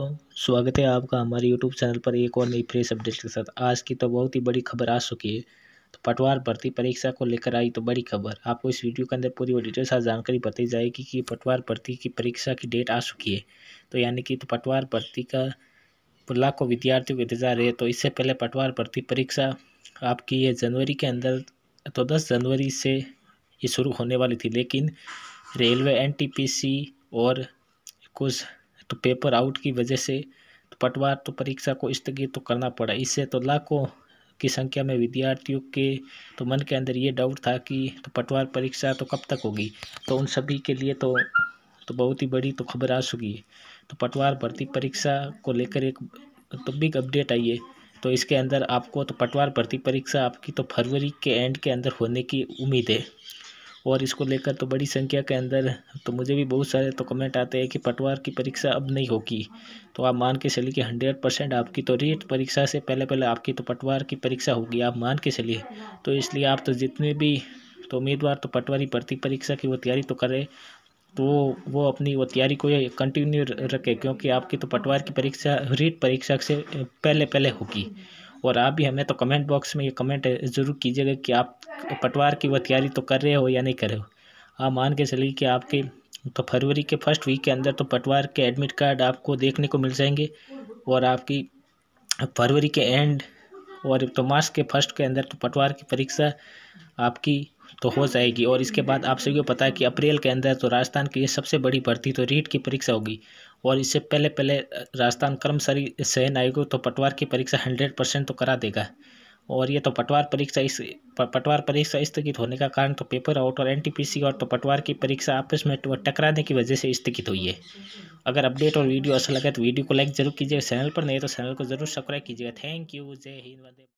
दोस्तों स्वागत है आपका हमारे यूट्यूब चैनल पर एक और नई फ्रेश अपडेट के साथ आज की तो बहुत ही बड़ी खबर आ चुकी है तो पटवार भर्ती परीक्षा को लेकर आई तो बड़ी खबर आपको इस वीडियो के अंदर पूरी और डिटेल साथ जानकारी बताई जाएगी कि पटवार भर्ती की परीक्षा की डेट आ चुकी है तो यानी कि तो पटवार भर्ती का लाखों विद्यार्थियों का इंतजार है तो इससे पहले पटवार भर्ती परीक्षा आपकी है जनवरी के अंदर तो दस जनवरी से ये शुरू होने वाली थी लेकिन रेलवे एन और कुछ तो पेपर आउट की वजह से तो पटवार तो परीक्षा को स्थगित तो करना पड़ा इससे तो लाखों की संख्या में विद्यार्थियों के तो मन के अंदर ये डाउट था कि तो पटवार परीक्षा तो कब तक होगी तो उन सभी के लिए तो तो बहुत ही बड़ी तो खबर आ चुकी है तो पटवार भर्ती परीक्षा को लेकर एक तो बिग अपडेट आई है तो इसके अंदर आपको तो पटवार भर्ती परीक्षा आपकी तो फरवरी के एंड के अंदर होने की उम्मीद है और इसको लेकर तो बड़ी संख्या के अंदर तो मुझे भी बहुत सारे तो कमेंट आते हैं कि पटवार की परीक्षा अब नहीं होगी तो आप मान के चलिए कि हंड्रेड परसेंट आपकी तो रीट परीक्षा से पहले पहले आपकी तो पटवार की परीक्षा होगी आप मान के चलिए तो इसलिए आप तो जितने भी तो उम्मीदवार तो पटवारी भर्ती परीक्षा की वो तैयारी तो करें तो वो अपनी वो तैयारी को कंटिन्यू रखे क्योंकि आपकी तो पटवार की परीक्षा रीट परीक्षा से पहले पहले होगी और आप भी हमें तो कमेंट बॉक्स में ये कमेंट ज़रूर कीजिएगा कि आप पटवार की तैयारी तो कर रहे हो या नहीं कर रहे हो आप मान के चलिए कि आपके तो फरवरी के फर्स्ट वीक के अंदर तो पटवार के एडमिट कार्ड आपको देखने को मिल जाएंगे और आपकी फरवरी के एंड और तो मार्च के फर्स्ट के अंदर तो पटवार की परीक्षा आपकी तो हो जाएगी और इसके बाद आप सभी को पता है कि अप्रैल के अंदर तो राजस्थान की ये सबसे बड़ी भर्ती तो रीट की परीक्षा होगी और इससे पहले पहले राजस्थान कर्मचारी चयन आयोग तो पटवार की परीक्षा हंड्रेड परसेंट तो करा देगा और ये तो पटवार परीक्षा इस पटवार परीक्षा स्थगित होने का कारण तो पेपर आउट और एनटीपीसी और तो पटवार की परीक्षा आपस में टकराने की वजह से स्थगित हुई है अगर अपडेट और वीडियो अच्छा लगे तो वीडियो को लाइक जरूर कीजिएगा चैनल पर नहीं तो चैनल को जरूर सब्सक्राइब कीजिएगा थैंक यू जय हिंद